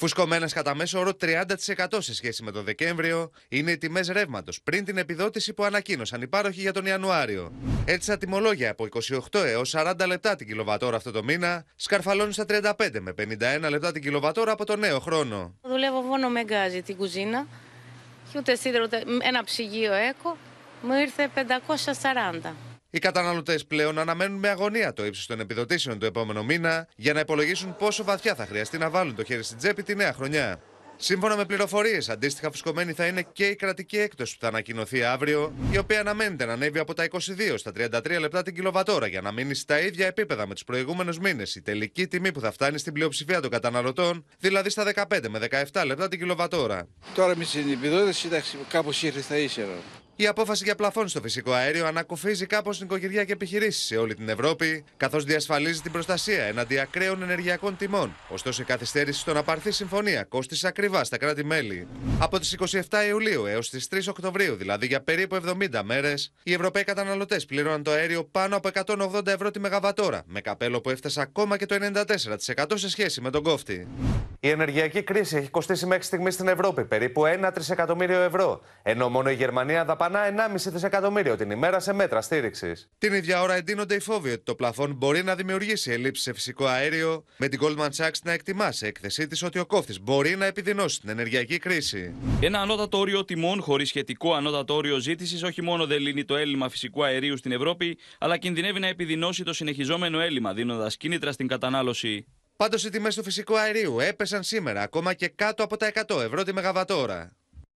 Φουσκωμένες κατά μέσο όρο 30% σε σχέση με τον Δεκέμβριο είναι οι τιμές ρεύματος πριν την επιδότηση που ανακοίνωσαν οι πάροχοι για τον Ιανουάριο. Έτσι, τα τιμολόγια από 28 έω 40 λεπτά την κιλοβατόρα αυτό το μήνα σκαρφαλώνουν στα 35 με 51 λεπτά την κιλοβατόρα από το νέο χρόνο. Δουλεύω μόνο με γκάζι την κουζίνα και ούτε σίδερο, ένα ψυγείο έκο μου ήρθε 540. Οι καταναλωτές πλέον αναμένουν με αγωνία το ύψος των επιδοτήσεων του επόμενου μήνα για να υπολογίσουν πόσο βαθιά θα χρειαστεί να βάλουν το χέρι στην τσέπη τη νέα χρονιά. Σύμφωνα με πληροφορίες, αντίστοιχα φουσκωμένη θα είναι και η κρατική έκπτωση που θα ανακοινωθεί αύριο, η οποία αναμένεται να ανέβει από τα 22 στα 33 λεπτά την κιλοβατόρα για να μείνει στα ίδια επίπεδα με τους προηγούμενους μήνες. Η τελική τιμή που θα φτάνει στην πλειοψηφία των καταναλωτών, δηλαδή στα 15 με 17 λεπτά την κιλοβατόρα. Τώρα με την επιδότηση, εντάξει, κάπως ήρθε στα ίσια. Η απόφαση για πλαφόν στο φυσικό αέριο ανακουφίζει κάπως νοικοκυριά και επιχειρήσεις σε όλη την Ευρώπη, καθώς διασφαλίζει την προστασία εναντί ακραίων ενεργειακών τιμών. Ωστόσο, η καθυστέρηση στο να πάρθει συμφωνία κόστησε ακριβά στα κράτη-μέλη. Από τις 27 Ιουλίου έως τις 3 Οκτωβρίου, δηλαδή για περίπου 70 μέρες, οι Ευρωπαίοι καταναλωτές πλήρωναν το αέριο πάνω από 180 ευρώ τη μεγαβατόρα, με καπέλο που έφτασε ακόμα και το 94% σε σχέση με τον κόφτη. Η ενεργειακή κρίση έχει κοστίσει μέχρι στιγμής στην Ευρώπη περίπου 1 τρισεκατομμύριο ευρώ, ενώ μόνο η Γερμανία δαπανά 1,5 δισεκατομμύριο, την ημέρα σε μέτρα στήριξης. Την ίδια ώρα εντείνονται οι φόβοι ότι το πλαφόν μπορεί να δημιουργήσει ελλείψεις σε φυσικό αέριο, με την Goldman Sachs να εκτιμά σε έκθεσή της ότι ο κόφτης μπορεί να επιδεινώσει την ενεργειακή κρίση. Ένα ανώτατο όριο τιμών χωρίς σχετικό ανώτατο όριο ζήτησης όχι μόνο δεν λύνει το έλλειμμα φυσικού αερίου στην Ευρώπη, αλλά κινδυνεύει να επιδεινώσει το συνεχιζόμενο έλλειμμα, δίνοντας κίνητρα στην κατανάλωση. Πάντως οι τιμές του φυσικού αερίου έπεσαν σήμερα ακόμα και κάτω από τα 100 ευρώ τη μεγαβατόρα.